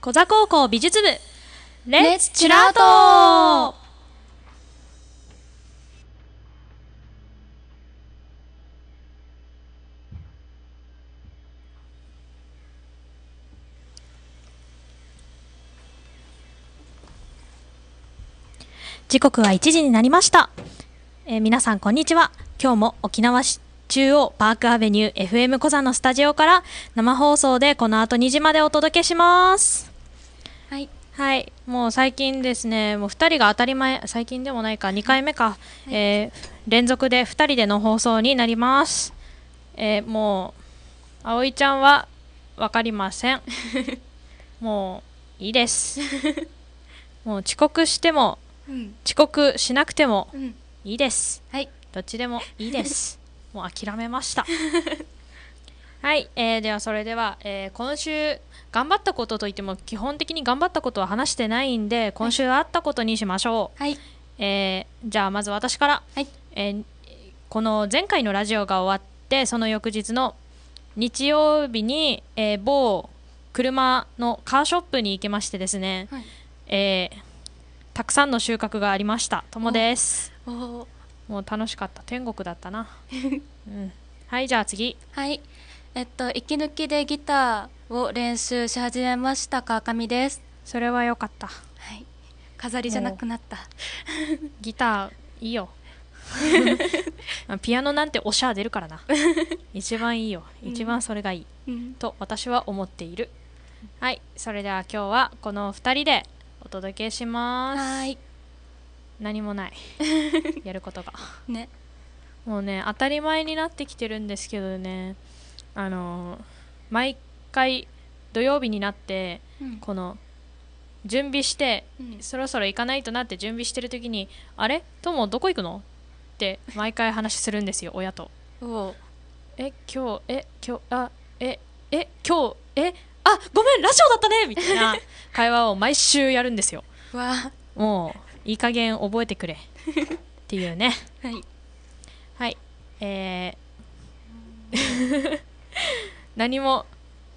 小座高校美術部レッツチラート時刻は1時になりました、えー、皆さんこんにちは今日も沖縄市中央パークアベニュー FM 小座のスタジオから生放送でこの後2時までお届けしますはいもう最近ですねもう2人が当たり前最近でもないか2回目か、はい、えー、連続で2人での放送になります、えー、もう葵ちゃんは分かりません もういいですもう遅刻しても、うん、遅刻しなくても、いいです、うん、はいどっちでもいいです もう諦めましたはい、えー、ではそれでは、えー、今週頑張ったことといっても基本的に頑張ったことは話してないんで今週あったことにしましょう、はい、えー、じゃあまず私から、はい、えー、この前回のラジオが終わってその翌日の日曜日に、えー、某車のカーショップに行きましてですね、はい、えー、たくさんの収穫がありました友ですもう楽しかった天国だったな、うん、はいじゃあ次はいえっと、息抜きでギターを練習し始めました川上です。それは良かった。はい。飾りじゃなくなった。ギターいいよ。ピアノなんておしゃ出るからな。一番いいよ。一番それがいい、うん、と私は思っている。うん、はい。それでは今日はこの2人でお届けします。何もない。やることが。ね。もうね当たり前になってきてるんですけどね。あの毎回土曜日になって、うん、この準備して、うん、そろそろ行かないとなって準備してる時に「あれともどこ行くの?」って毎回話するんですよ親と。え今日え今日あええ今日えあごめんラジオだったねみたいな 会話を毎週やるんですよ。わもういい加減覚えてくれっていうね。はい、はい、えー何も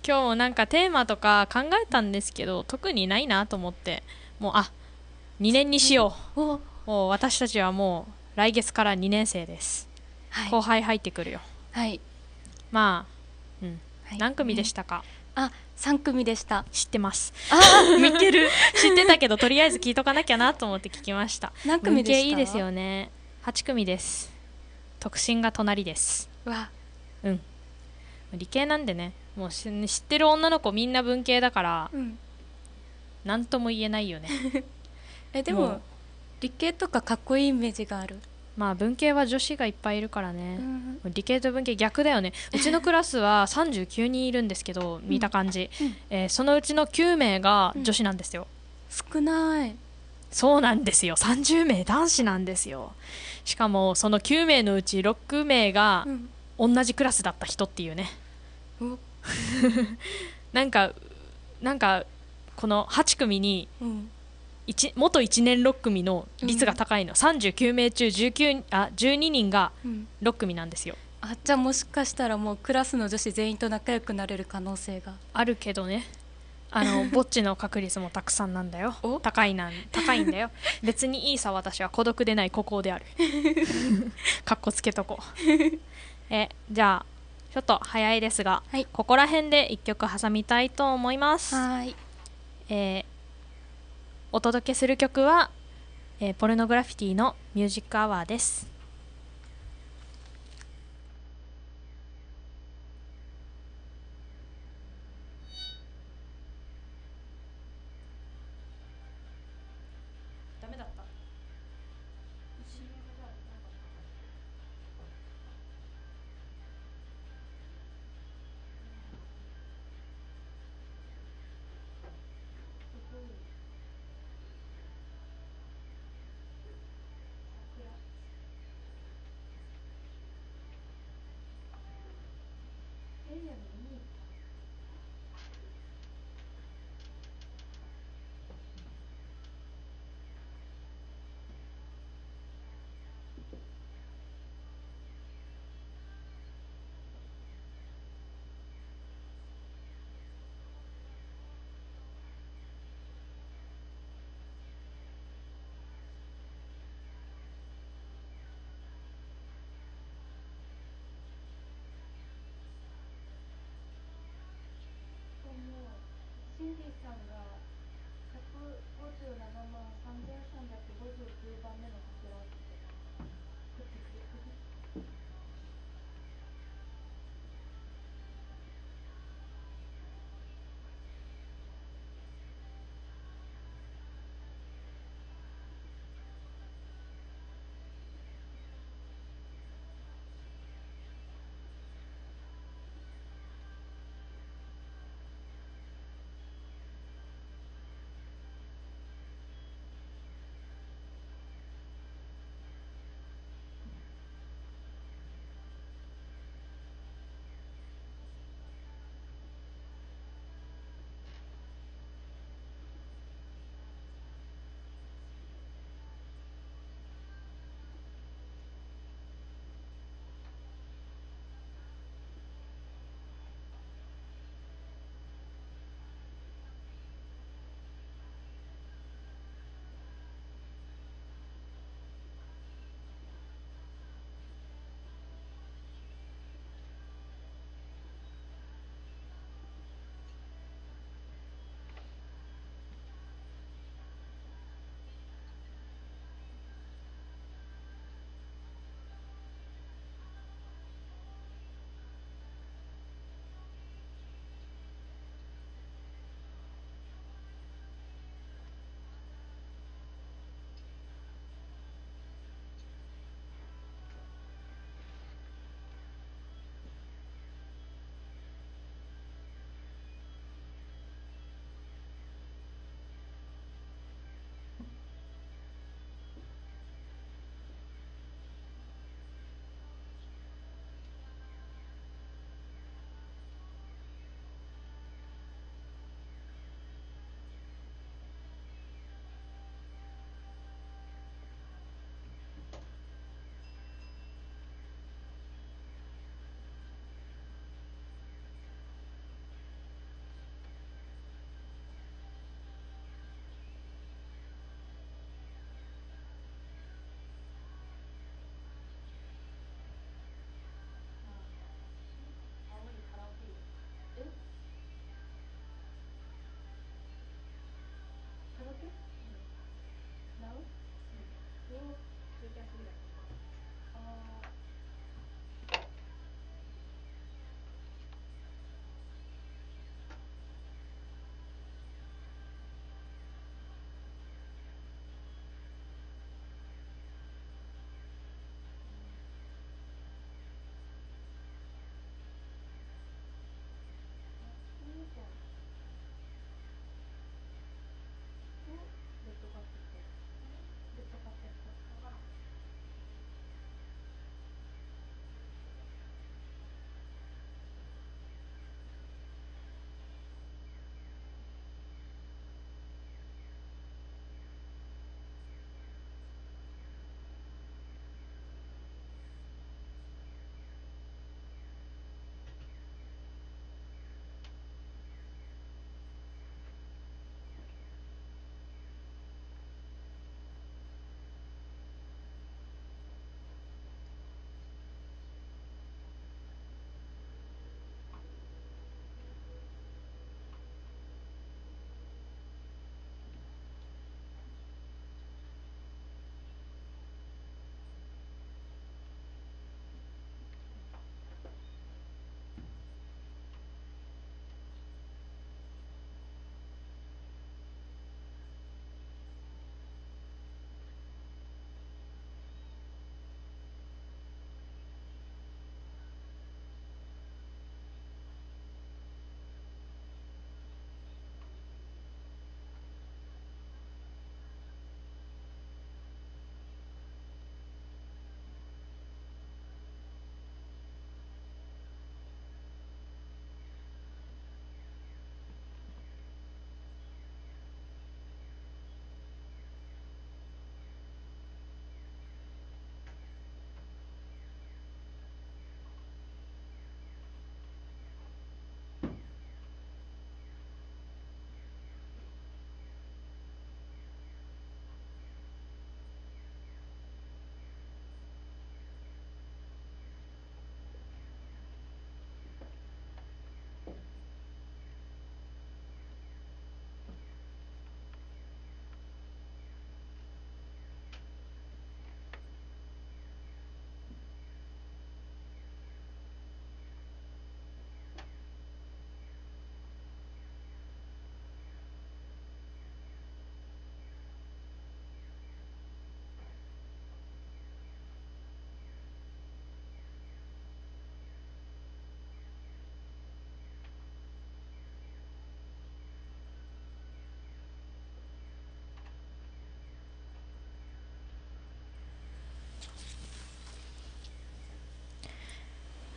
今日もなんかテーマとか考えたんですけど特にないなと思ってもうあ2年にしようもう私たちはもう来月から2年生です、はい、後輩入ってくるよはいまあ、うんはい、何組でしたか、ね、あ3組でした知ってますあ見てる知ってたけどとりあえず聞いとかなきゃなと思って聞きました何組でいいですよね8組です特進が隣ですわうん理系なんでねもう知ってる女の子みんな文系だから何、うん、とも言えないよね えでもも理系とかかっこいいイメージがあるまあ文系は女子がいっぱいいるからね、うん、理系と文系逆だよねうちのクラスは39人いるんですけど見た感じ、うん、えー、そのうちの9名が女子なんですよ、うん、少ないそうなんですよ30名男子なんですよしかもその9名のうち6名が同じクラスだった人っていうね、なんかなんかこの8組に、うん元1年6組の率が高いの、うん、39名中19あ12人が6組なんですよ、うん、あじゃあもしかしたらもうクラスの女子全員と仲良くなれる可能性があるけどねあの ぼっちの確率もたくさんなんだよ高いなん高いんだよ 別にいいさ私は孤独でない孤高であるかっこつけとこうえじゃあちょっと早いですが、はい、ここら辺で一曲挟みたいと思います。はい、えー、お届けする曲は、えー、ポルノグラフィティのミュージックアワーです。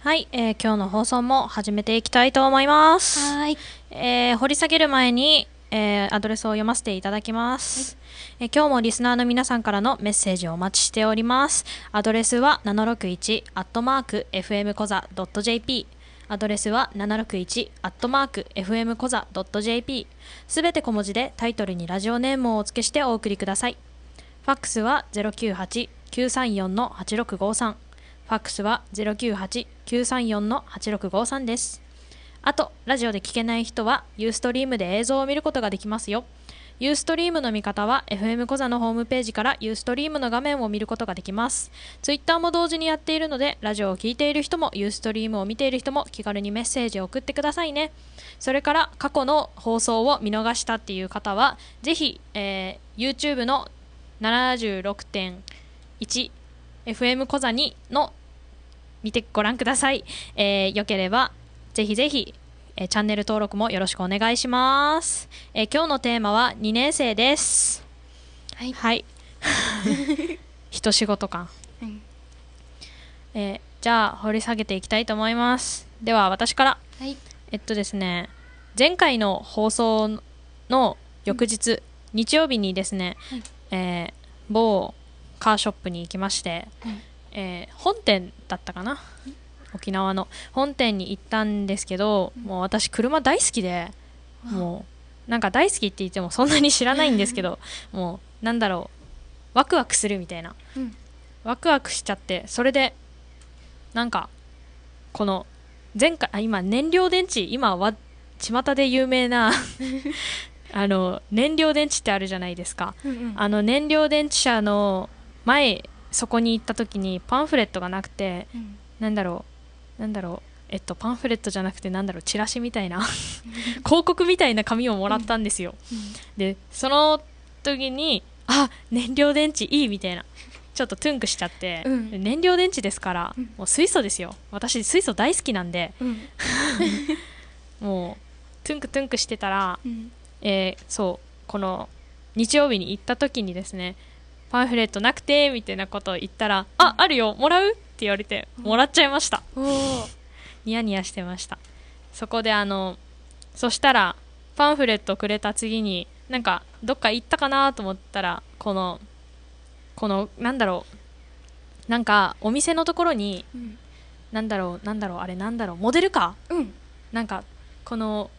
はい、えー、今日の放送も始めていきたいと思います。はい、えー、掘り下げる前に、えー、アドレスを読ませていただきます、はい、え今日もリスナーの皆さんからのメッセージをお待ちしております。アドレスは761アットマーク FM コザ .jp アドレスは761アットマーク FM コザ .jp すべて小文字でタイトルにラジオネームをお付けしてお送りください。ファックスは098-934-8653ファックスは098-934-8653です。あと、ラジオで聞けない人は、ユーストリームで映像を見ることができますよ。ユーストリームの見方は FM コザのホームページからユーストリームの画面を見ることができます。ツイッターも同時にやっているので、ラジオを聴いている人もユーストリームを見ている人も気軽にメッセージを送ってくださいね。それから過去の放送を見逃したっていう方は、ぜひ、えー、YouTube の76.1 FM 小座にの見てご覧ください。えー、よければぜひぜひ、えー、チャンネル登録もよろしくお願いします。えー、今日のテーマは2年生です。はい。はい。一仕事感。はい、えー、じゃあ掘り下げていきたいと思います。では私から。はい。えっとですね、前回の放送の翌日、うん、日曜日にですね、はい、えー、某カーショップに行きまして、うん、えー、本店だったかな、沖縄の本店に行ったんですけど、もう私車大好きで、もうなんか大好きって言ってもそんなに知らないんですけどもうなんだろうワクワクするみたいな、うん、ワクワクしちゃってそれでなんかこの前回あ今燃料電池今は巷で有名な あの燃料電池ってあるじゃないですか、うんうん、あの燃料電池車の前そこに行った時にパンフレットがなくて、うん、なんだろうなんだろうえっと、パンフレットじゃなくてなんだろうチラシみたいな 広告みたいな紙をもらったんですよ、うんうん、でその時にあ燃料電池いいみたいなちょっとトゥンクしちゃって、うん、燃料電池ですから、もう水素ですよ私水素大好きなんで、もうトゥンクトゥンクしてたら、えー、そうこの日曜日に行った時にですねパンフレットなくてみたいなことを言ったら「ああるよもらう?」って言われてもらっちゃいました、ニヤニヤしてましたそこであのそしたらパンフレットくれた次になんかどっか行ったかなと思ったらこのこのなんだろうなんかお店のところに、うん、なんだろうなんだろうあれなんだろうモデルか、うん、なんかこの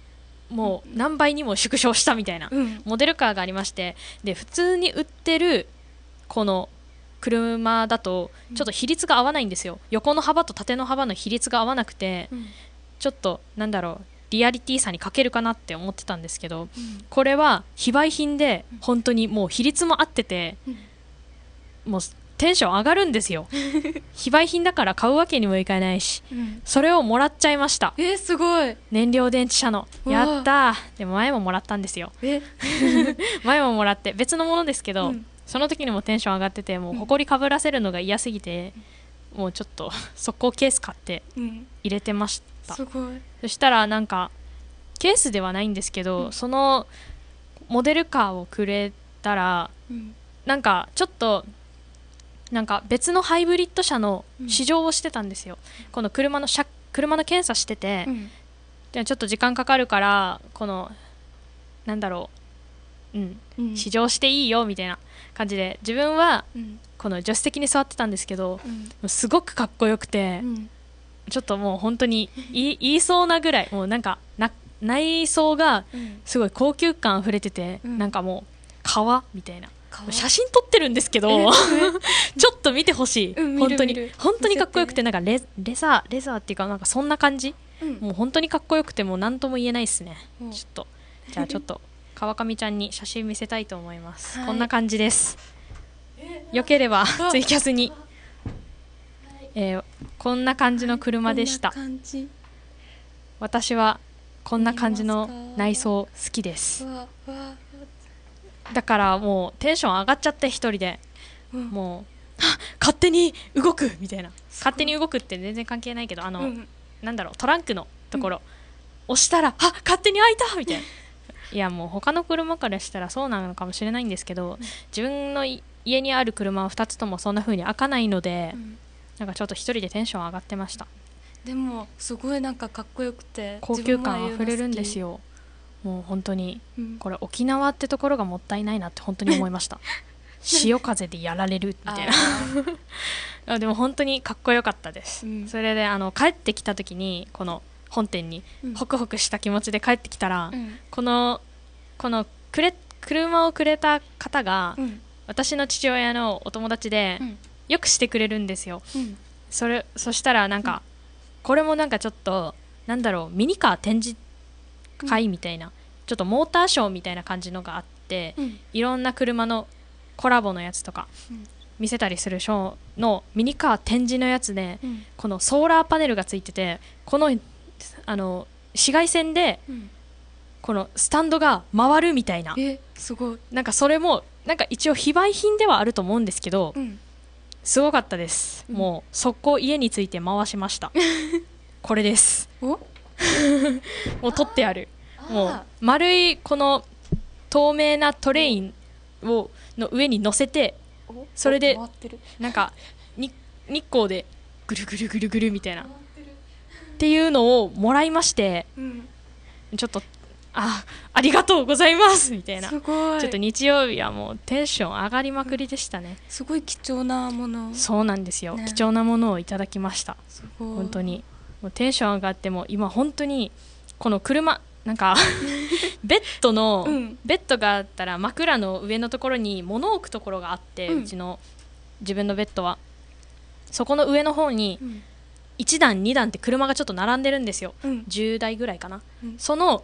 もう何倍にも縮小したみたいな、うん、モデルカーがありましてで普通に売ってるこの車だとちょっと比率が合わないんですよ、横の幅と縦の幅の比率が合わなくて、ちょっとなんだろうリアリティさに欠けるかなって思ってたんですけど、これは非売品で本当にもう比率も合ってて、もうテンション上がるんですよ 非売品だから買うわけにもいかないし、うん、それをもらっちゃいましたえー、すごい燃料電池車のやったでも前ももらったんですよ 前ももらって別のものですけど、うん、その時にもテンション上がっててもう埃かぶらせるのが嫌すぎて、うん、もうちょっと 速攻ケース買って入れてました、うん、そしたらなんかケースではないんですけど、うん、そのモデルカーをくれたら、うん、なんかちょっとなんか別のハイブリッド車の試乗をしてたんですよ、この車の車車の検査してて、でちょっと時間かかるからこのなんだろううん、試乗していいよみたいな感じで自分はこの助手席に座ってたんですけど、うん、すごくかっこよくて、うん、ちょっともう本当に言いそうなぐらいもうなんか内装がすごい高級感あふれてて、うん、なんかもう川みたいな。写真撮ってるんですけど、ちょっと見てほしい、うん、本当に本当にかっこよくてなんかレレザーレザーっていうかなんかそんな感じ、うん、もう本当にかっこよくても何とも言えないですね、ちょっとじゃあちょっと川上ちゃんに写真見せたいと思います、はい、こんな感じです良ければ ツイキャスに、えー、こんな感じの車でした、はい、私はこんな感じの内装好きですだからもうテンション上がっちゃって1人で、うん、もう勝手に動くみたいな勝手に動くって全然関係ないけどあの、うん、なんだろうトランクのところ、うん、押したらあ勝手に開いたみたいないやもう他の車からしたらそうなのかもしれないんですけど、うん、自分の家にある車は2つともそんな風に開かないので、うん、なんかちょっと1人でテンション上がってましたでもすごいなんかかっこよくて高級感あふれるんですよもう本当に、うん、これ沖縄ってところがもったいないなって本当に思いました 潮風でやられるみたいな でも本当にかっこよかったです、うん、それであの帰ってきた時にこの「本店にホクホクした気持ちで帰ってきたら、うん、このこのくれ車をくれた方が、うん、私の父親のお友達で、よくしてくれるんですよ、それそしたらなんか、これもなんかちょっとなんだろうミニカー展示会みたいな、ちょっとモーターショーみたいな感じのがあって、いろんな車のコラボのやつとか、見せたりするショーのミニカー展示のやつで、このソーラーパネルがついててこのあの紫外線で、このスタンドが回るみたいなえすごいなんかそれもなんか一応非売品ではあると思うんですけど、うん、すごかったです、うん、もう速攻家について回しました これです もう取ってあるもう丸いこの透明なトレインをの上に乗せてそれでなんか日光でぐるぐるぐるぐるみたいなっていうのをもらいまして、うん、ちょっとあありがとうございますみたいなちょっと日曜日はもうテンション上がりまくりでしたね、うん、すごい貴重なものそうなんですよ、ね、貴重なものをいただきましたすごい本当にもうテンション上がっても今本当にこの車なんか ベッドの、うん、ベッドがあったら枕の上のところに物を置くところがあって、うん、ちの自分のベッドはそこの上の方に、うん1段2段って車がちょっと並んでるんですよ、うん、10台ぐらいかな、うん、その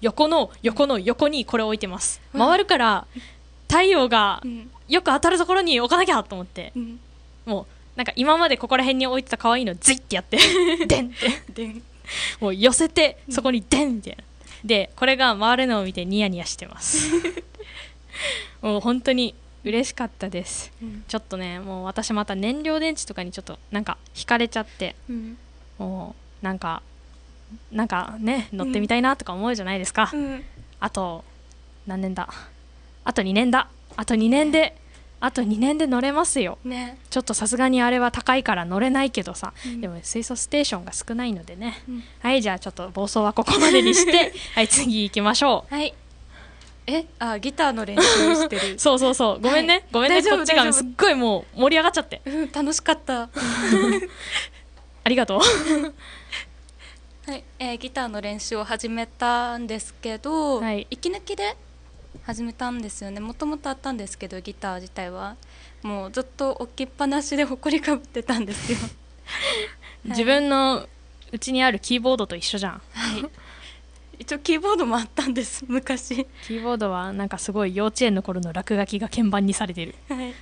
横の横の横にこれ置いてます、うん、回るから太陽がよく当たるところに置かなきゃと思って、もうなんか今までここら辺に置いてた可愛いのズイってやって デンってもう寄せてそこにデンって、でこれが回るのを見てニヤニヤしてます もう本当に嬉しかったです、うん、ちょっとねもう私また燃料電池とかにちょっとなんか惹かれちゃって、うん、もうなんかなんかね乗ってみたいなとか思うじゃないですか、うん、あと何年だあと2年だあと2年で、ね、あと2年で乗れますよ、ね、ちょっとさすがにあれは高いから乗れないけどさ、うん、でも水素ステーションが少ないのでね、うん、はいじゃあちょっと暴走はここまでにして はい次行きましょう。はいえあギターの練習してる そうそうそうごめんね、はい、ごめんねこっちがすっごいもう盛り上がっちゃって、うん、楽しかった ありがとう はい、えー、ギターの練習を始めたんですけど、はい、息抜きで始めたんですよねもともとあったんですけどギター自体はもうずっと置きっぱなしでほこりかぶってたんですよ、はい、自分のうちにあるキーボードと一緒じゃんはい一応キーボードもあったんです 昔キーボードはなんかすごい幼稚園の頃の落書きが鍵盤にされてる、はい、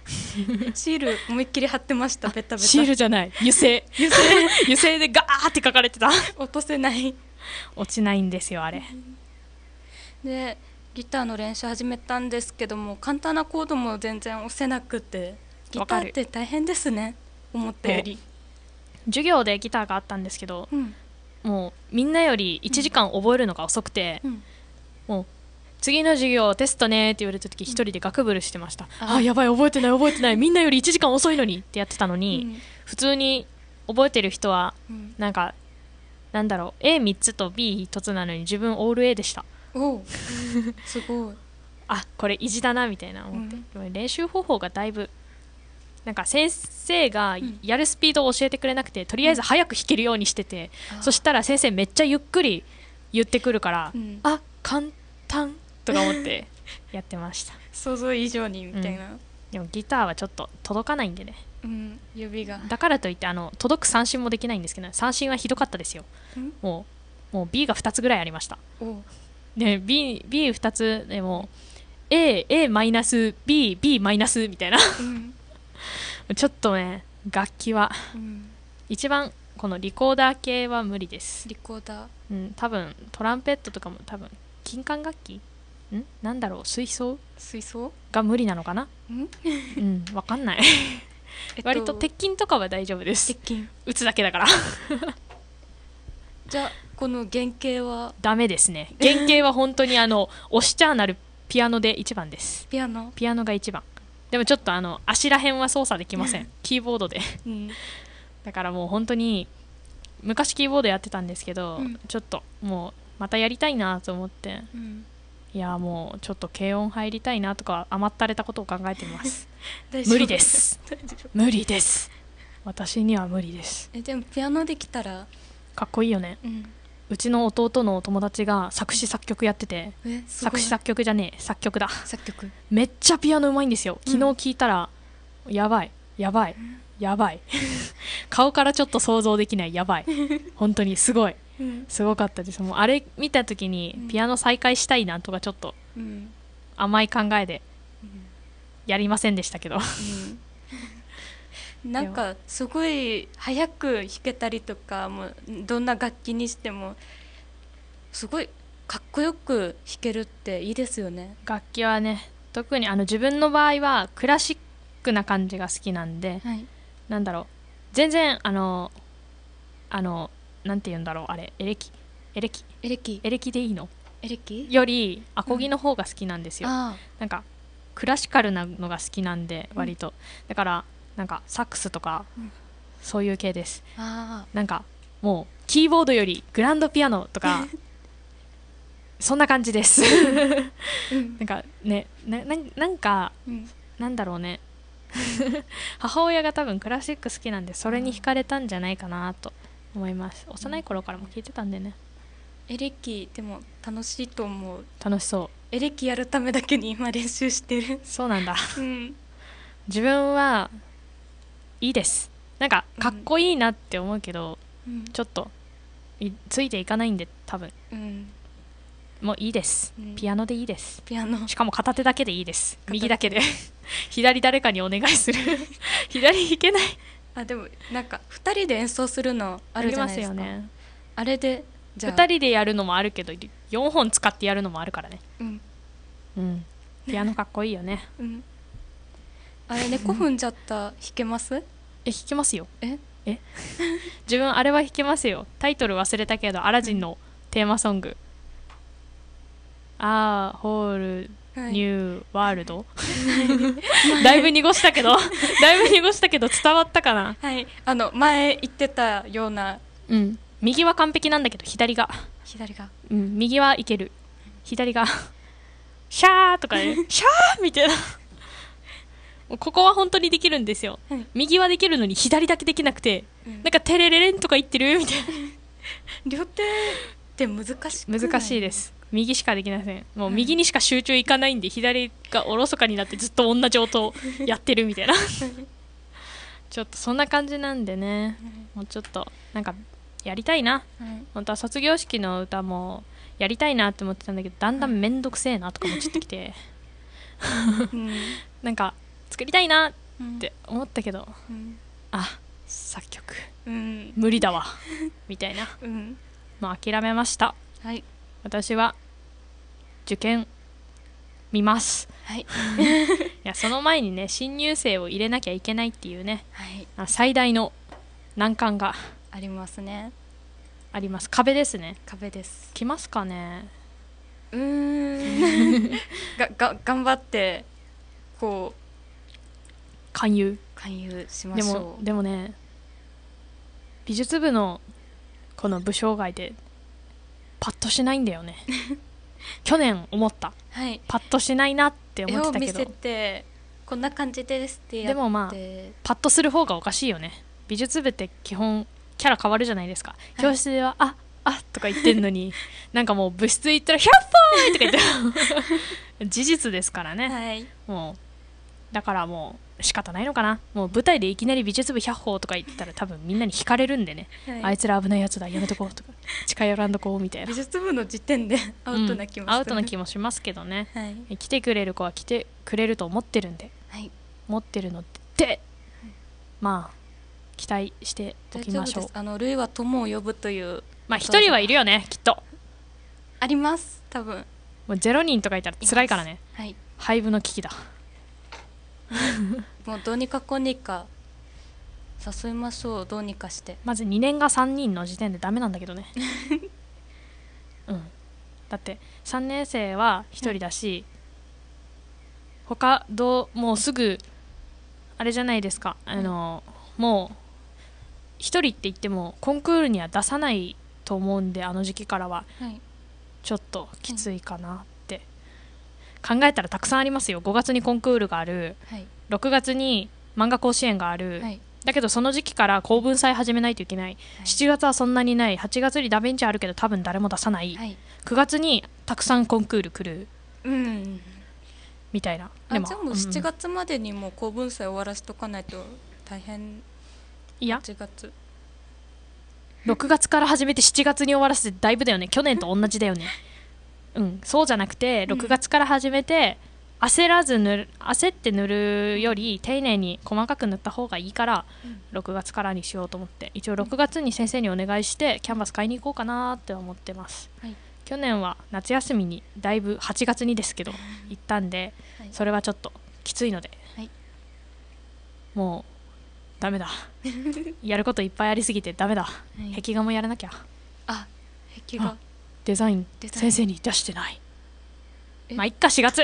シール思いっきり貼ってましたベタベタシールじゃない油性油性 油性でガーって書かれてた落とせない落ちないんですよあれ、うん、でギターの練習始めたんですけども簡単なコードも全然押せなくてギターって大変ですね思ったより授業でギターがあったんですけど、うんもうみんなより1時間覚えるのが遅くて、うん、もう次の授業テストねって言われた時一人でガクブルしてました、うん、ああやばい覚えてない覚えてないみんなより1時間遅いのにってやってたのに、うん、普通に覚えてる人はなんか、なんだろう A3 つと B1 つなのに自分オール A でしたおおすごい あこれ意地だなみたいな思って、練習方法がだいぶなんか先生がやるスピードを教えてくれなくて、とりあえず早く弾けるようにしてて、そしたら先生めっちゃゆっくり言ってくるから、うん、あ簡単とか思って やってました想像以上にみたいな、うん、でもギターはちょっと届かないんでねうん、指がだからといってあの届く三振もできないんですけど三振はひどかったですよもうもう B が2つぐらいありましたで B B2 つでも AA マイナス BB マイナスみたいな、うん、ちょっとね楽器は、うん、一番このリコーダー系は無理ですリコーダーうん多分トランペットとかも多分金管楽器んなんだろう水槽水槽が無理なのかなうんわかんない えっと、割と鉄筋とかは大丈夫です鉄筋打つだけだからじゃあこの原型はダメですね原型は本当にあの押しちゃなるピアノで一番ですピアノピアノが一番でもちょっとあの足らへんは操作できませんキーボードでうん、だからもう本当に昔キーボードやってたんですけど、うん、ちょっともうまたやりたいなと思って、うん、いやもうちょっと軽音入りたいなとか甘ったれたことを考えてます 無理です 無理です私には無理ですえでもピアノできたらかっこいいよね、うんうちの弟の友達が作詞作曲やってて作詞作曲じゃねえ作曲だ作曲めっちゃピアノうまいんですよ昨日聞いたら、うん、やばいやばいやばい顔からちょっと想像できないやばい本当にすごい、すごかったですもうあれ見た時にピアノ再開したいなんとかちょっと甘い考えでやりませんでしたけど、うんなんかすごい早く弾けたりとかもどんな楽器にしてもすごいかっこよく弾けるっていいですよね楽器はね特にあの自分の場合はクラシックな感じが好きなんで、はい、なんだろう全然あのあのなんて言うんだろうあれエレキエレキエレキエレキでいいのエレキよりアコギの方が好きなんですよ、うん、なんかクラシカルなのが好きなんで割と、うん、だからなんかサックスとか、うん、そういう系ですなんかもうキーボードよりグランドピアノとか そんな感じですなんかねなななんか、うん、なんだろうね 母親が多分クラシック好きなんでそれに惹かれたんじゃないかなと思います幼い頃からも聞いてたんでねエレキでも楽しいと思う楽しそうエレキやるためだけに今練習してるそうなんだ、うん、自分はいいですなんかかっこいいなって思うけど、うん、ちょっとついていかないんで多分、うん、もういいです、うん、ピアノでいいですピアノしかも片手だけでいいです右だけで 左誰かにお願いする 左弾けないあでもなんか2人で演奏するのあるじゃないですかありますよねあれでじ2人でやるのもあるけど4本使ってやるのもあるからねうん、うん、ピアノかっこいいよね、うんあれ猫踏んじゃった弾けますえ弾けますよええ 自分あれは弾けますよタイトル忘れたけどアラジンのテーマソング「あーホールニューワールド」だいぶ濁したけど だいぶ濁したけど伝わったかなはいあの前言ってたようなうん右は完璧なんだけど左が左がうん右はいける左が「シャー」とかね「シャー」みたいなここは本当にできるんですよ、はい、右はできるのに左だけできなくて、うん、なんか「テレレレン」とか言ってるみたいな 両手って難しく難しいです右しかできませんもう右にしか集中いかないんで、うん、左がおろそかになってずっと同じ音をやってるみたいなちょっとそんな感じなんでね、もうちょっとなんかやりたいな、本当は卒業式の歌もやりたいなって思ってたんだけどだんだん面倒くせえなとかもちょっときて、うん、なんか作りたいなって思ったけど、うん、あ作曲、うん、無理だわみたいな、うん、もう諦めました、はい、私は受験見ます、はい、いやその前にね新入生を入れなきゃいけないっていうね、はい、最大の難関がありますねあります壁ですね壁です来ますかねうーん がが頑張ってこう勧誘勧誘しましょうでもでもね美術部のこの部障害でパッとしないんだよね 去年思った、はい、パッとしないなって思ってたけどこんな感じですってでもまあパッとする方がおかしいよね美術部って基本キャラ変わるじゃないですか、教室では「ああとか言ってんのに なんかもう部室行ったら「100本!」とか言って 事実ですからね、はい、もうだからもう仕方ないのかなもう舞台でいきなり美術部100歩とか言ったら多分みんなに惹かれるんでね、はい、あいつら危ないやつだやめとこうとか近寄らんとこうみたいな美術部の時点でアウトな気も、うん、アウトな気もしますけどね、はい、来てくれる子は来てくれると思ってるんで、はい、持ってるので、まあ期待しておきましょうあのルイは友を呼ぶというまあ一人はいるよねきっとあります多分もう0人とかいたら辛いからねはい廃部の危機だ もうどうにかこうにか誘いましょうどうにかしてまず2年が3人の時点でダメなんだけどね うんだって3年生は1人だし、うん、他どうもうすぐあれじゃないですかあの、うん、もう1人って言ってもコンクールには出さないと思うんであの時期からは、はい、ちょっときついかなって、うん、考えたらたくさんありますよ5月にコンクールがある、はい、6月に漫画甲子園がある、はい、だけどその時期から公文祭始めないといけない、はい、7月はそんなにない8月にダヴンチあるけど多分誰も出さない、はい、9月にたくさんコンクール来る、うん、みたいなでもじゃあもう7月までにもう公文祭終わらせとかないと大変いや8月6月から始めて7月に終わらせてだいぶだよね去年と同じだよね うんそうじゃなくて6月から始めて、うん焦らず塗る焦って塗るより丁寧に細かく塗った方がいいから、うん、6月からにしようと思って一応6月に先生にお願いしてキャンバス買いに行こうかなって思ってます、はい、去年は夏休みにだいぶ8月にですけど行ったんで、はい、それはちょっときついので、はい、もうダメだやることいっぱいありすぎてダメだ、壁画もやらなきゃあ壁画デザイン先生に出してないまあいっか4月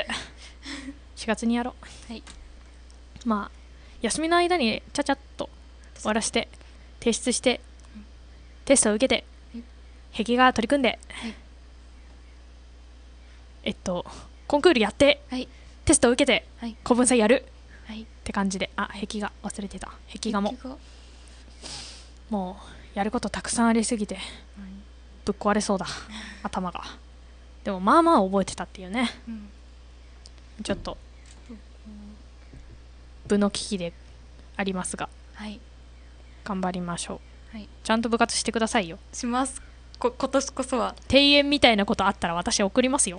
4 月にやろう、はい、まあ休みの間にちゃちゃっと終わらして提出して、うん、テストを受けて、壁画取り組んで、はい、えっとコンクールやって、はい、テストを受けて、はい、古文祭やる、はい、って感じであ壁画忘れてた壁画ももうやることたくさんありすぎて、ぶっ壊れそうだ頭がでもまあまあ覚えてたっていうね、うんちょっと部の危機でありますが、はい、頑張りましょう、はい、ちゃんと部活してくださいよしますこ今年こそは庭園みたいなことあったら私送りますよ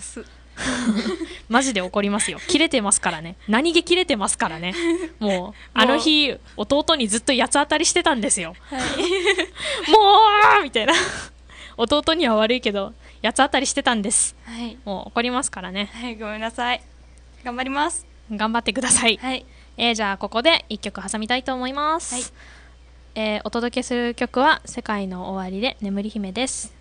マジで怒りますよ切れてますからね何気切れてますからね もうあの日弟にずっと八つ当たりしてたんですよ、はい、もうみたいな弟には悪いけど八つ当たりしてたんです、はい、もう怒りますからねはいごめんなさい頑張ります頑張ってください、はい、えー、じゃあここで1曲挟みたいと思います、はい、えー、お届けする曲は「世界の終わり」で「眠り姫」です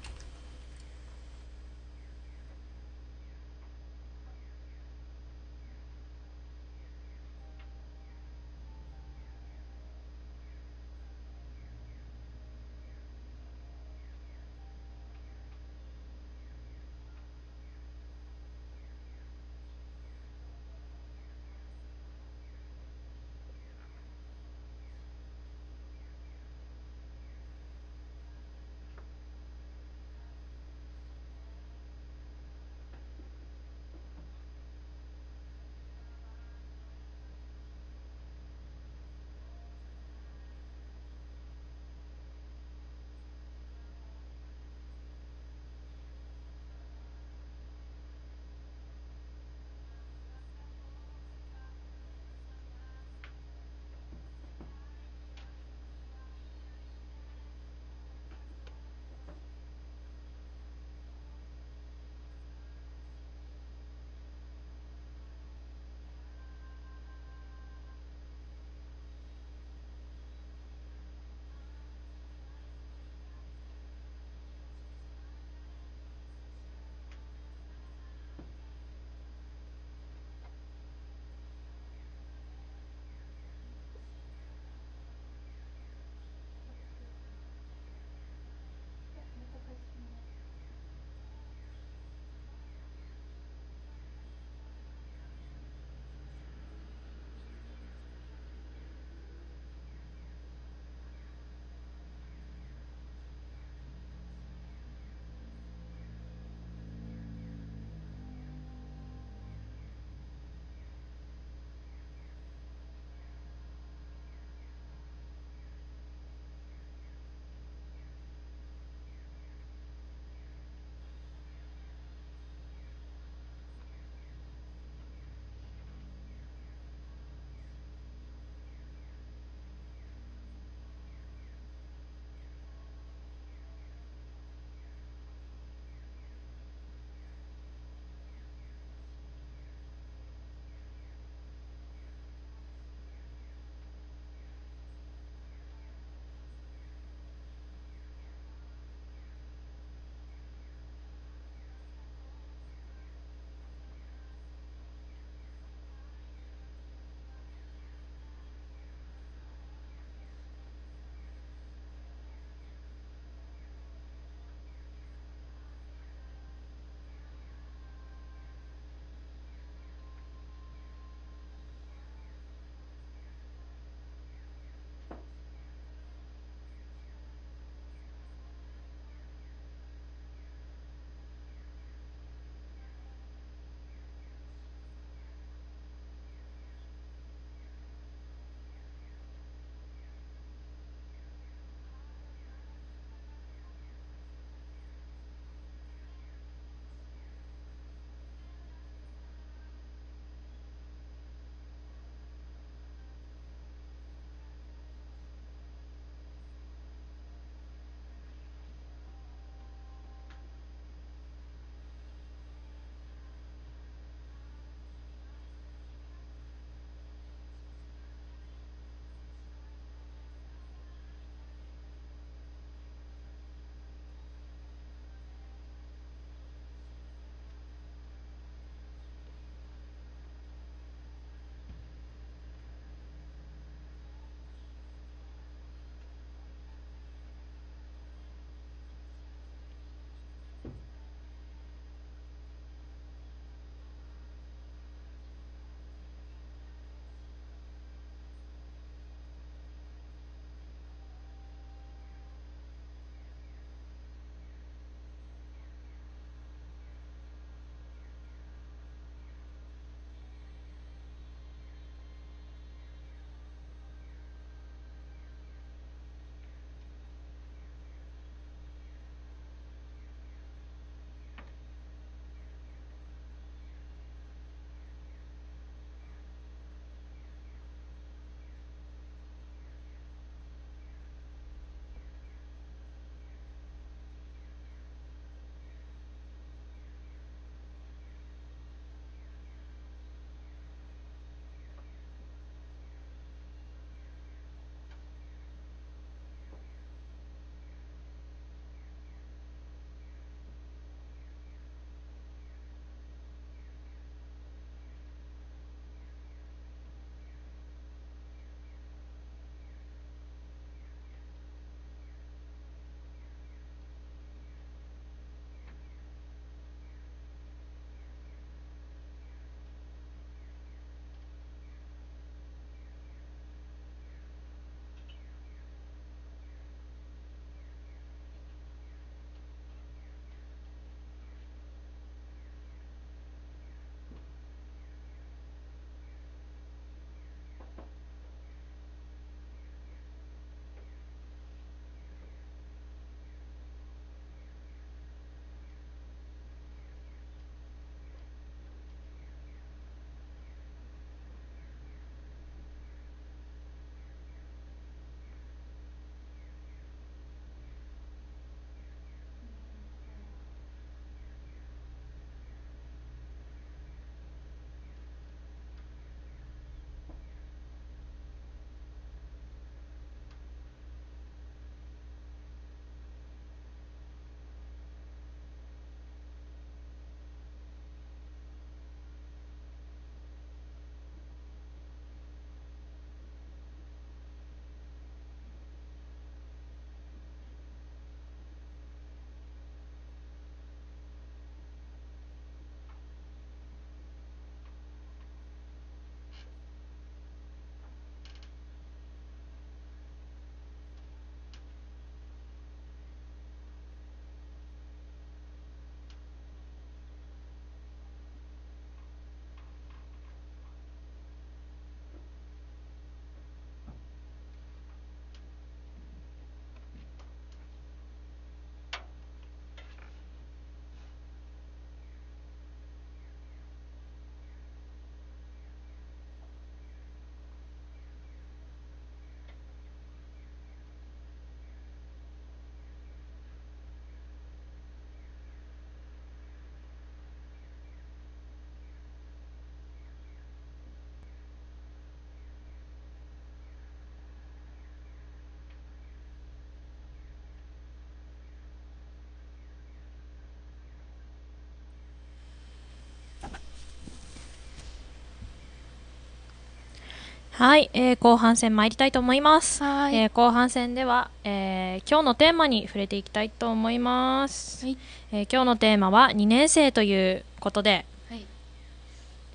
はい、えー、後半戦参りたいと思います。はえー、後半戦では、えー、今日のテーマに触れていきたいと思います。はい、えー、今日のテーマは2年生ということで、はい、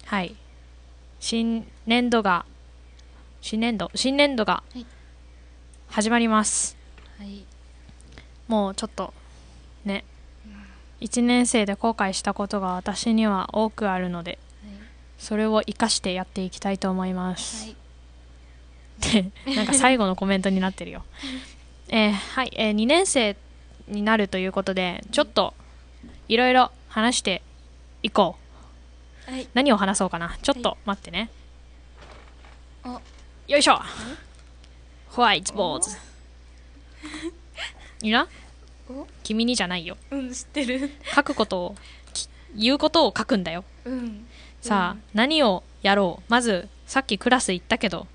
はい、新年度が新年度新年度が始まります。はい、もうちょっとね、1年生で後悔したことが私には多くあるので、それを生かしてやっていきたいと思います。なんか最後のコメントになってるよ。えー、はい、えー、2年生になるということで、ちょっといろいろ話していこう、はい。何を話そうかな。ちょっと待ってね。はい、よいしょホワイトーズいな君にじゃないよ。うん、知ってる。書くことを、言うことを書くんだよ。うん、さあ、うん、何をやろうまず、さっきクラス行ったけど、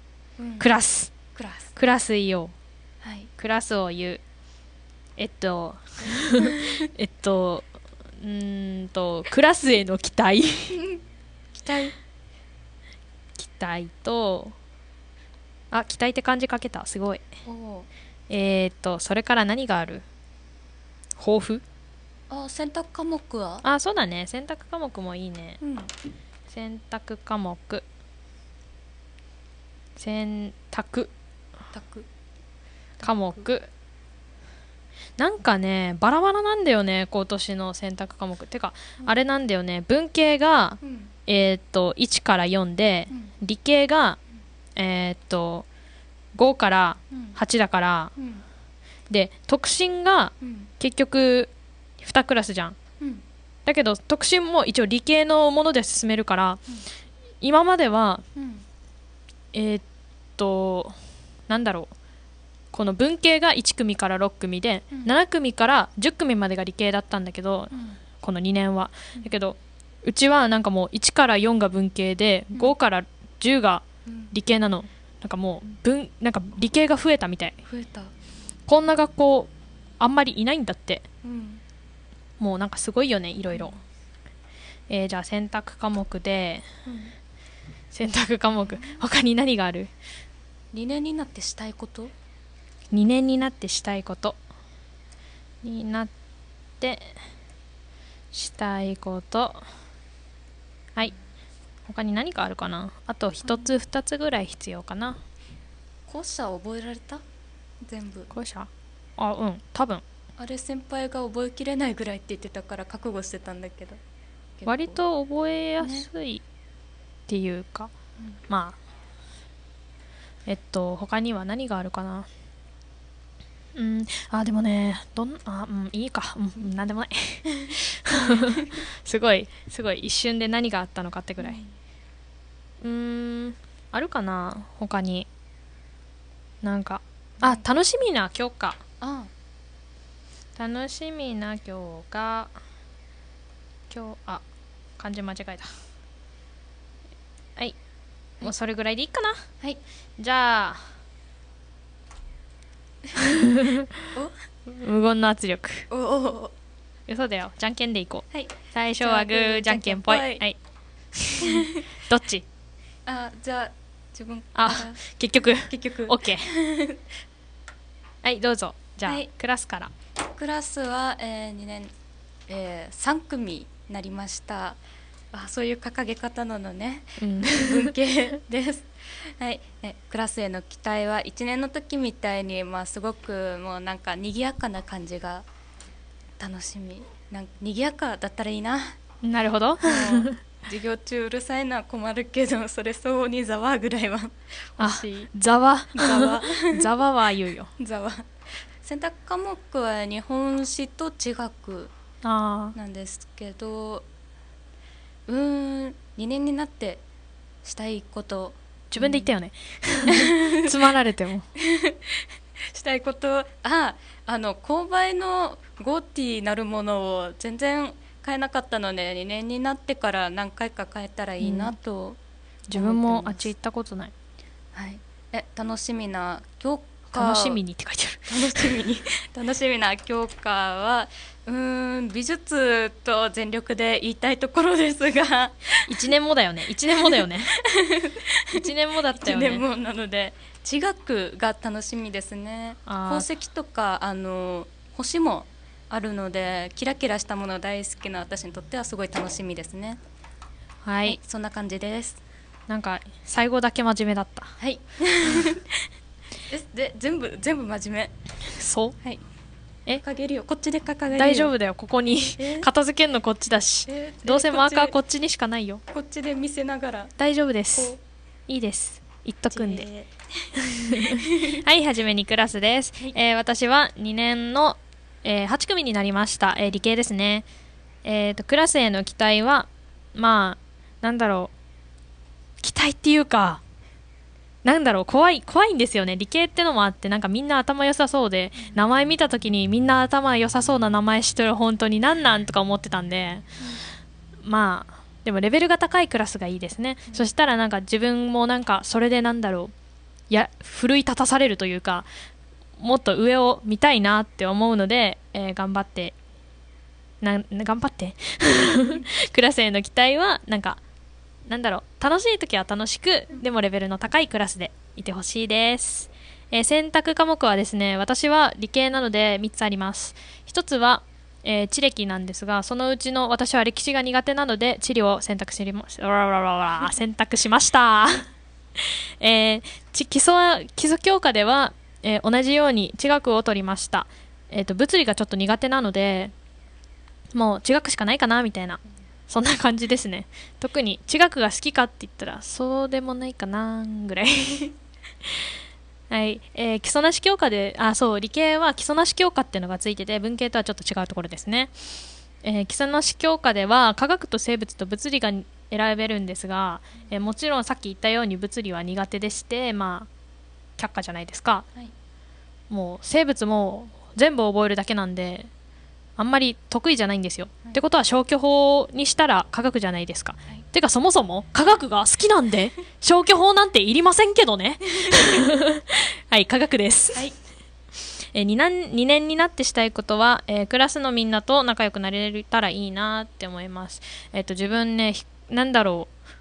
クラスクラスクラスいおう、はい、クラスを言うえっと えっとうんとクラスへの期待 期待期待とあ期待って漢字書けたすごいえっとそれから何がある抱負あ選択科目はあそうだね選択科目もいいね、うん、選択科目選択科目なんかねバラバラなんだよね今年の選択科目てか、うん、あれなんだよね文系が、うん、えー、っと1から4で、うん、理系が、えー、っと5から8だから、で特進が結局2クラスじゃん、だけど特進も一応理系のもので進めるから、今までは、えー、っとなんだろうこの文系が1組から6組で、うん、7組から10組までが理系だったんだけど、うん、この2年は、うん、だけどうちはなんかもう1から4が文系で5から10が理系なの、なんかもう文なんか理系が増えたみたい増えたこんな学校あんまりいないんだって、もうなんかすごいよねいろいろ、えー、じゃあ選択科目で、選択科目他に何がある2年になってしたいこと2年になってしたいことになってしたいことはい他に何かあるかなあと1つ2つぐらい必要かな校舎覚えられた全部校舎あうん多分あれ先輩が覚えきれないぐらいって言ってたから覚悟してたんだけど割と覚えやすい、ね、っていうか、うん、まあえっと他には何があるかなうんあでもねどんあうんいいか、うん、何でもない すごいすごい一瞬で何があったのかってぐらいうんあるかな他になんかあ楽しみな教科あ楽しみな教科今日あ漢字間違えたはいもうそれぐらいでいいかなはいじゃあ 無言の圧力おお嘘だよじゃんけんでいこう、はい、最初はグーじゃんけんぽい、はい、どっちあじゃあ自分あ結局結局 OK はいどうぞじゃあ、はい、クラスからクラスは、えー、2年、えー、3組になりましたあそういう掲げ方なのね、うん、文系です。はい、えクラスへの期待は1年の時みたいに、まあ、すごくもうなんか賑やかな感じが楽しみなんか賑やかだったらいいななるほど授業中うるさいのは困るけどそれ相応にざわぐらいは欲しいざわざわ ざわは言うよざわ選択科目は日本史と地学なんですけどうーん2年になってしたいこと自分で言ったよね、うん、詰まられても したいことああの購買のゴーティーなるものを全然買えなかったので2年になってから何回か買えたらいいなと、うん、自分もあっち行ったことない、はい、え楽しみな教科楽しみにって書いてある楽しみに楽しみな教科はうん美術と全力で言いたいところですが1 年もだよね1年もだよね1 年もだったよね1年もなので地学が楽しみですね宝石とかあの星もあるのでキラキラしたもの大好きな私にとってはすごい楽しみですねはい、はい、そんな感じですなんか最後だけ真面目だったはい で全部全部真面目そうはいえかげるよこっちで掲げる大丈夫だよここに 片付けんのこっちだしどうせマーカーこっちにしかないよこっちで見せながら大丈夫ですいいですっとくんで はいはじめにクラスです、はい、えー、私は2年の、えー、8組になりました、えー、理系ですねえー、とクラスへの期待はまあなんだろう期待っていうかなんだろう、怖い、怖いんですよね。理系ってのもあって、なんかみんな頭良さそうで、名前見た時にみんな頭良さそうな名前知ってる、本当になんなんとか思ってたんで、まあ、でもレベルが高いクラスがいいですね。そしたらなんか自分もなんかそれでなんだろう、いや、奮い立たされるというか、もっと上を見たいなって思うので、えー、頑張ってな頑張って クラスへの期待はなんかなんだろう、楽しい時は楽しく、でもレベルの高いクラスでいてほしいです。えー、選択科目はですね、私は理系なので3つあります。1つは、えー、地歴なんですが、そのうちの私は歴史が苦手なので、地理を選択しまし、選択しました。えー、基礎基礎教科では、えー、同じように地学を取りました、えーと物理がちょっと苦手なのでもう地学しかないかなみたいなそんな感じですね。特に、地学が好きかって言ったら、そうでもないかなぐらい はい。えー、基礎なし教科で、あ、そう、理系は基礎なし教科っていうのがついてて、文系とはちょっと違うところですね。えー、基礎なし教科では、科学と生物と物理が選べるんですが、えー、もちろんさっき言ったように物理は苦手でして、まあ、却下じゃないですか。はい、もう、生物も全部覚えるだけなんで、あんまり得意じゃないんですよ。はい、ってことは消去法にしたら科学じゃないですか。はい、てかそもそも科学が好きなんで 消去法なんていりませんけどね。はい科学です。はいえー、2, 年2年になってしたいことは、えー、クラスのみんなと仲良くなれたらいいなって思います。えっ、ー、と自分ねなんだろう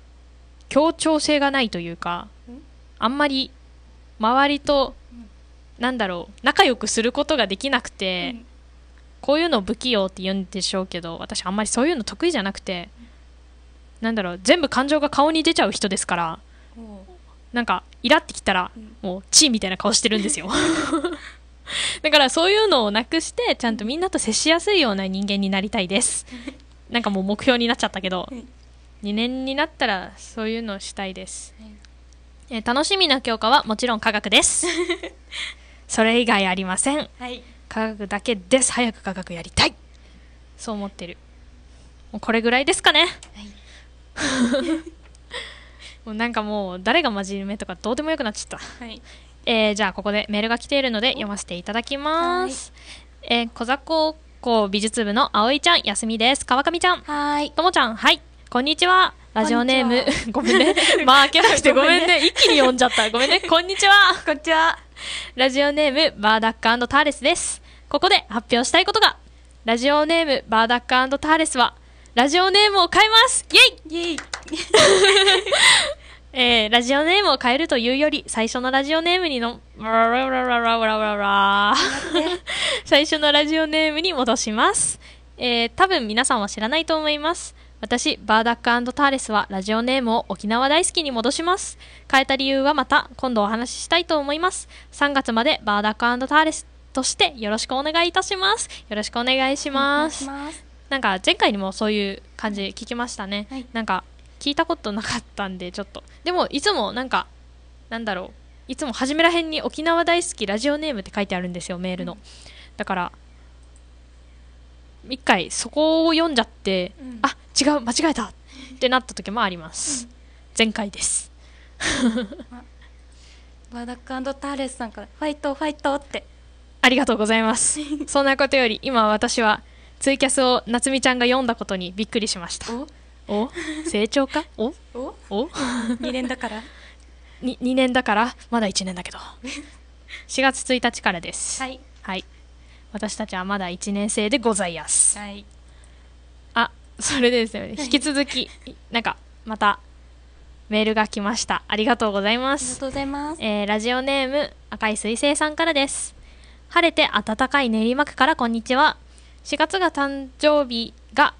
協調性がないというかあんまり周りと、なんだろう仲良くすることができなくて、うんこういうのを不器用って言うんでしょうけど私あんまりそういうの得意じゃなくてなんだろう全部感情が顔に出ちゃう人ですからなんかイラってきたら、もうチーみたいな顔してるんですよ だからそういうのをなくしてちゃんとみんなと接しやすいような人間になりたいですなんかもう目標になっちゃったけど、2年になったらそういうのをしたいです、えー、楽しみな教科はもちろん科学です それ以外ありません、はい科学だけです早く科学やりたいそう思ってるもうこれぐらいですかね、はい、もうなんかもう誰が真面目とかどうでもよくなっちゃった、はい、えー、じゃあここでメールが来ているので読ませていただきます、はい、えー、小座高校美術部の葵ちゃん休みです川上ちゃんはいともちゃんはいこんにちはラジオネーム、ごめんね。まあ、開けなくてごめんね。一気に読んじゃった。ごめんね。こんにちは。こんにちは。ラジオネーム、バーダックターレスです。ここで発表したいことが、ラジオネーム、バーダックターレスは、ラジオネームを変えますイェイイェイ えー、ラジオネームを変えるというより、最初のラジオネームにの、最初のラジオネームに戻します。えー、多分皆さんは知らないと思います。私、バーダックターレスはラジオネームを沖縄大好きに戻します。変えた理由はまた今度お話ししたいと思います。3月までバーダックターレスとしてよろしくお願いいたします。よろしくお願いします。ますなんか前回にもそういう感じ聞きましたね。はい、なんか聞いたことなかったんでちょっと。でもいつもなんかなんだろう。いつも初めらへんに沖縄大好きラジオネームって書いてあるんですよメールの。うん、だから一回そこを読んじゃって、うん、あ違う間違えたってなった時もあります、前回ですバダックターレスさんから「ファイトファイト」ってありがとうございます そんなことより今私はツイキャスを夏美ちゃんが読んだことにびっくりしましたお成長かおおお2年だから に2年だからまだ1年だけど4 月1日からですはい、はい私たちはまだ1年生でございます。はい、あそれでですね引き続きなんかまたメールが来ましたありがとうございます。ありがとうございます、えー、ラジオネーム赤い彗星さんからです。晴れて暖かい練馬区からこんにちは。4月が誕生日が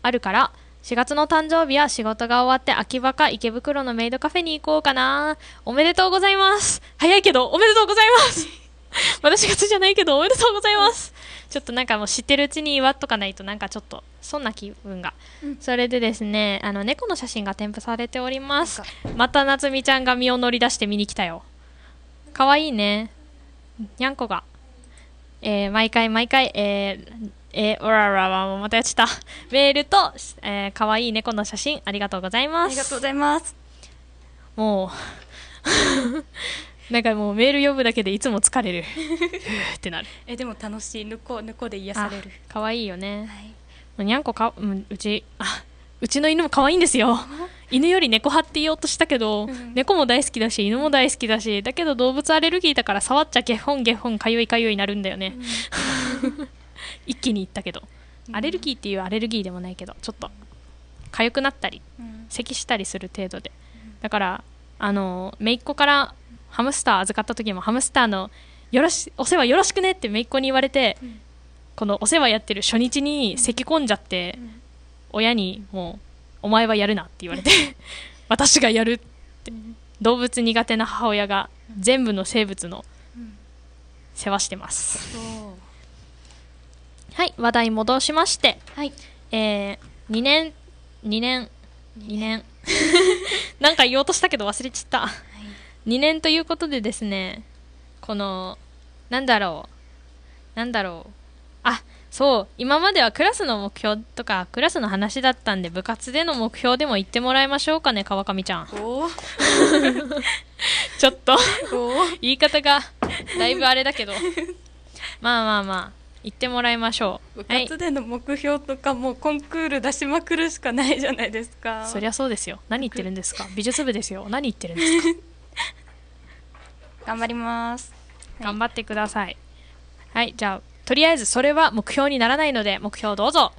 あるから4月の誕生日は仕事が終わって秋葉か池袋のメイドカフェに行こうかな。おめでとうございます。早いけどおめでとうございます。私がつじゃないけど、おめでとうございます。ちょっとなんかもう知ってるうちに祝っとかないとなんかちょっとそんな気分が、うん、それでですねあの猫の写真が添付されておりますまた夏美ちゃんが身を乗り出して見に来たよかわいいねにゃんこが、えー、毎回毎回えー、えー、おららはまたやっちたメールと、えー、かわいい猫の写真ありがとうございますありがとうございますもうなんかもうメール読むだけでいつも疲れるってなるえでも楽しいぬこぬこで癒されるかわいいよね、はい、にゃんこかうちあうちの犬も可愛いんですよ 犬より猫派って言おうとしたけど、うん、猫も大好きだし犬も大好きだしだけど動物アレルギーだから触っちゃゲホンゲホンかゆいかゆいなるんだよね、うん、一気に言ったけど、うん、アレルギーっていうアレルギーでもないけどちょっと痒くなったり咳したりする程度でだからあの姪っ子からハムスター預かった時もハムスターのよろしお世話よろしくねってめっ子に言われて、うん、このお世話やってる初日に咳き込んじゃって、うん、親にもうお前はやるなって言われて私がやるって、動物苦手な母親が全部の生物の世話してます、はい話題戻しまして、はいえー、2年2年2年 なんか言おうとしたけど忘れちった2年ということでですね、この、なんだろう、なんだろう、あそう、今まではクラスの目標とか、クラスの話だったんで、部活での目標でも言ってもらいましょうかね、川上ちゃん。ちょっと言い方が、だいぶあれだけど。まあまあまあ。言ってもらいましょう部活での目標とか、はい、もうコンクール出しまくるしかないじゃないですかそりゃそうですよ何言ってるんですか美術部ですよ何言ってるんですか 頑張ります、頑張ってくださいはいじゃあとりあえずそれは目標にならないので目標どうぞ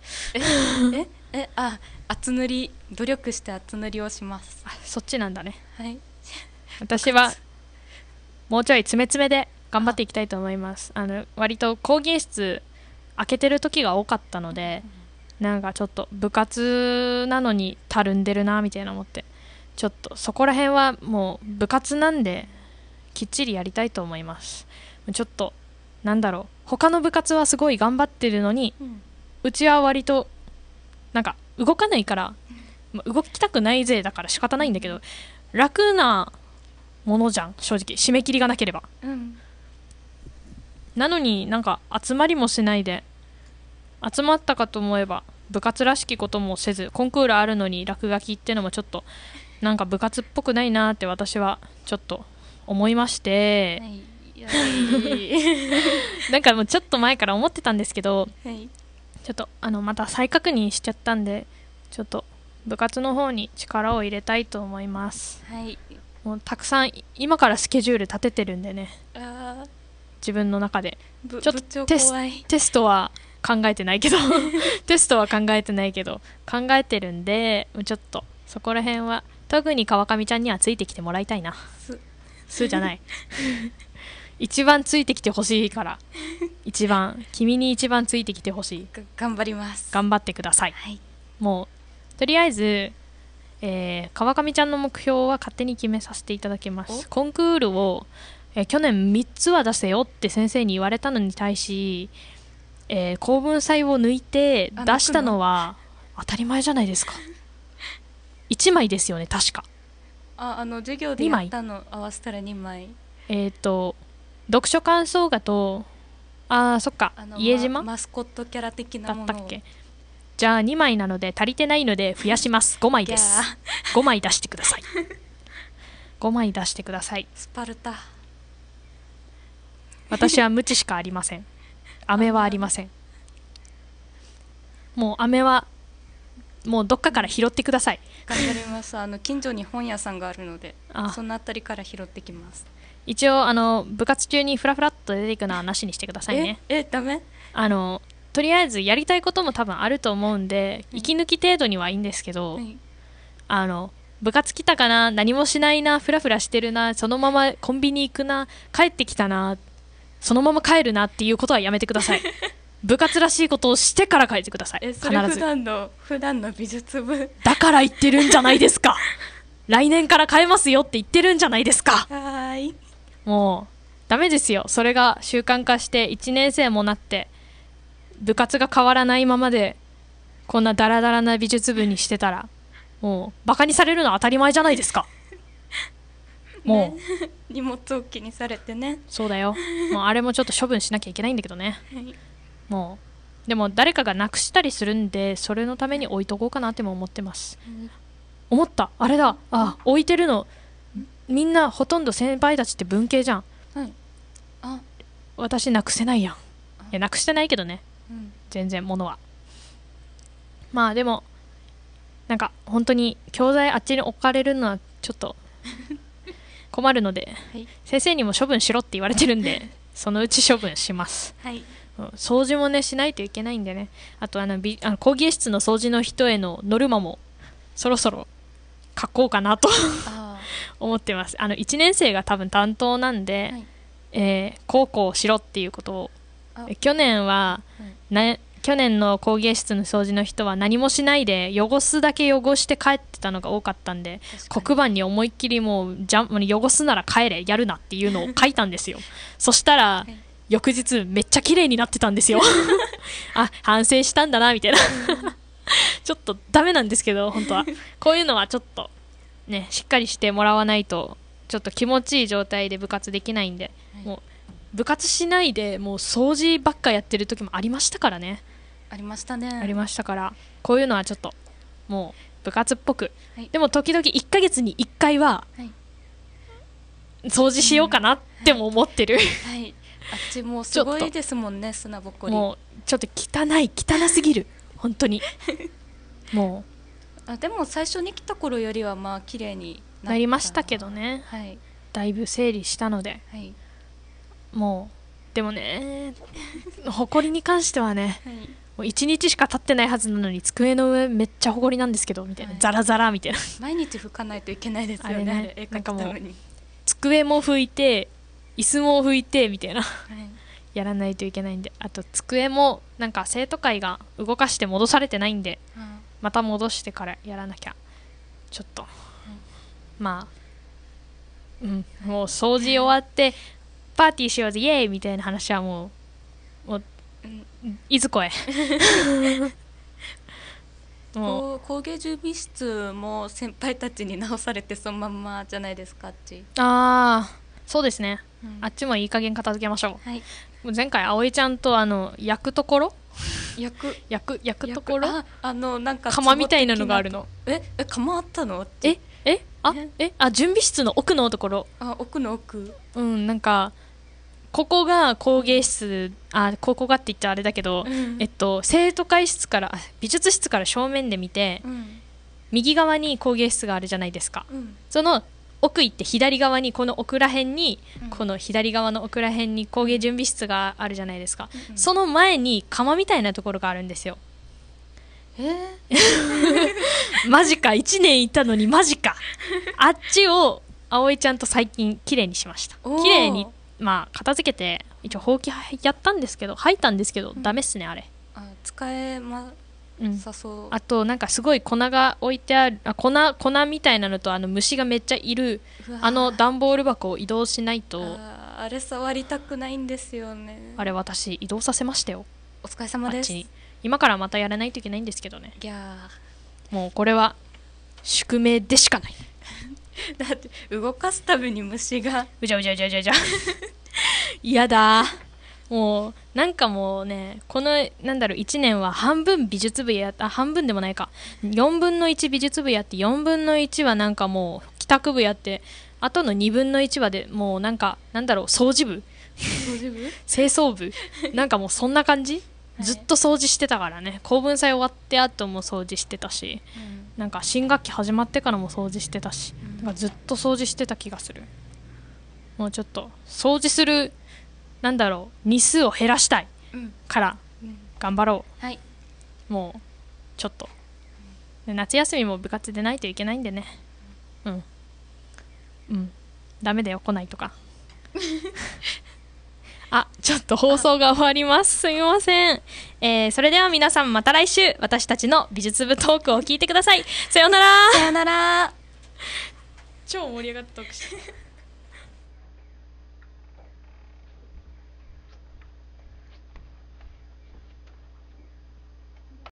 ええあ厚塗り努力して厚塗りをしますあそっちなんだねはい私はもうちょい詰め詰めで頑張っていきたいと思いますあの割と講義室開けてる時が多かったので、うん、なんかちょっと部活なのにたるんでるなみたいな思ってちょっとそこら辺はもう部活なんできっちりやりたいと思いますちょっとなんだろう他の部活はすごい頑張ってるのに、うん、うちは割となんか動かないから動きたくないぜだから仕方ないんだけど楽なものじゃん正直締め切りがなければ、うん、なのになんか集まりもしないで集まったかと思えば部活らしきこともせずコンクールあるのに落書きってのもちょっとなんか部活っぽくないなって私はちょっと思いまして、はい、なんかもうちょっと前から思ってたんですけど、はい、ちょっとあのまた再確認しちゃったんでちょっと部活の方に力を入れたいと思います、はい、もうたくさん今からスケジュール立ててるんでね自分の中でちょっとテストは考えてないけど テストは考えてないけど考えてるんでちょっとそこら辺は特に川上ちゃんにはついてきてもらいたいなすすじゃない一番ついてきてほしいから一番君に一番ついてきてほしい頑張ります頑張ってください、はい、もうとりあえず、えー、川上ちゃんの目標は勝手に決めさせていただきますコンクールを、えー、去年3つは出せよって先生に言われたのに対し、えー、公文祭を抜いて出したのは当たり前じゃないですか1枚ですよね確かああの授業でやったの合わせたら2枚えっ、ー、と読書感想画とあーそっか家島、ま、マスコットキャラ的なものだったっけじゃあ2枚なので足りてないので増やします5枚です5枚出してください5枚出してくださいスパルタ私は無知しかありません飴はありませんもう飴はもうどっかから拾ってください。ります。あの近所に本屋さんがあるので、そのあたりから拾ってきます。一応あの部活中にフラフラっと出ていくのはなしにしてくださいね。え、えダメ？あのとりあえずやりたいことも多分あると思うんで、息抜き程度にはいいんですけど、はい、あの部活来たかな、何もしないな、フラフラしてるな、そのままコンビニ行くな、帰ってきたな、そのまま帰るなっていうことはやめてください。部活らしいことをしてから書いてください必ず普段の普段の美術部だから言ってるんじゃないですか 来年から変えますよって言ってるんじゃないですかはいもうダメですよそれが習慣化して1年生もなって部活が変わらないままでこんなダラダラな美術部にしてたらもうバカにされるのは当たり前じゃないですか もう、ね、荷物置きにされてねそうだよもうあれもちょっと処分しなきゃいけないんだけどね、はいもうでも誰かがなくしたりするんでそれのために置いとこうかなっても思ってます、うん、思ったあれだあ置いてるのみんなほとんど先輩たちって文系じゃん、うん、あ私なくせないやんいやなくしてないけどね、うん、全然物はまあでもなんか本当に教材あっちに置かれるのはちょっと 困るので、はい、先生にも処分しろって言われてるんで そのうち処分します。はい掃除もねしないといけないんでねあとあのあの講義室の掃除の人へのノルマもそろそろ書こうかなと 思ってますあの1年生が多分担当なんで、はい、えー、こうこうしろっていうことを去年は、はい去年の工芸室の掃除の人は何もしないで汚すだけ汚して帰ってたのが多かったんで黒板に思いっきりもうジャン汚すなら帰れやるなっていうのを書いたんですよ そしたら、はい、翌日めっちゃ綺麗になってたんですよ あ反省したんだなみたいなちょっとダメなんですけど本当はこういうのはちょっとねしっかりしてもらわないとちょっと気持ちいい状態で部活できないんで、はい、もう部活しないでもう掃除ばっかやってる時もありましたからねありましたねありましたからこういうのはちょっともう部活っぽく、はい、でも時々1ヶ月に1回は、掃除しようかなっても思ってる、はいあっちもすごいですもんね砂ぼこりもうちょっと汚い汚すぎる 本当にもうあでも最初に来た頃よりはまあ綺麗になりましたけどね、はい、だいぶ整理したので、はい、もうでもね埃 に関してはね、はい、もう1日しか経ってないはずなのに机の上めっちゃ埃なんですけどみたいな、はい、ザラザラみたいな毎日拭かないといけないですよねねなんかもう机も拭いて椅子も拭いてみたいな、やらないといけないんであと机もなんか生徒会が動かして戻されてないんで、うん、また戻してからやらなきゃちょっと、まあ、うん、もう掃除終わってパーティーしようぜイエーイみたいな話はもうもう、いずこへ。もう工芸準備室も先輩たちに直されてそのままじゃないですかっちああそうですねあっちもいい加減片付けましょう、はい、もう前回葵ちゃんとあの焼くところ焼く焼く焼くところああのなんか釜みたいなのがあるのええ釜あったのええあえあ準備室の奥のところあ奥の奥うんなんかここが工芸室あここがって言っちゃあれだけど、うん、えっと生徒会室から美術室から正面で見て、うん、右側に工芸室があるじゃないですか、うん、その奥行って左側にこの奥ら辺に、うん、この左側の奥ら辺に工芸準備室があるじゃないですか、うんその前に窯みたいなところがあるんですよえー、マジか1年いたのにマジかあっちを葵ちゃんと最近綺麗にしました綺麗にまあ片付けて一応ほうきやったんですけど吐いたんですけど、うん、ダメっすねあれあ使えまうん、あとなんかすごい粉が置いてあるあ粉粉みたいなのとあの虫がめっちゃいるあの段ボール箱を移動しないとあれ触りたくないんですよねあれ私移動させましたよお疲れ様です今からまたやらないといけないんですけどねいやもうこれは宿命でしかない だって動かすたびに虫がうじゃうじゃうじゃうじゃうじゃ嫌だもうなんかもうねこのなんだろう1年は半分美術部やった半分でもないか4分の1美術部やって4分の1はなんかもう帰宅部やってあとの2分の1はでもうなんかなんだろう掃除部 清掃部なんかもうそんな感じずっと掃除してたからね公文祭終わってあとも掃除してたし、うん、なんか新学期始まってからも掃除してたし、うん、ずっと掃除してた気がするもうちょっと掃除するなんだろう日数を減らしたいから頑張ろう、はい、もうちょっと夏休みも部活でないといけないんでねうんうんダメだよ来ないとか あちょっと放送が終わりますすみません、えー、それでは皆さんまた来週私たちの美術部トークを聞いてくださいさようならさよなら超盛り上がった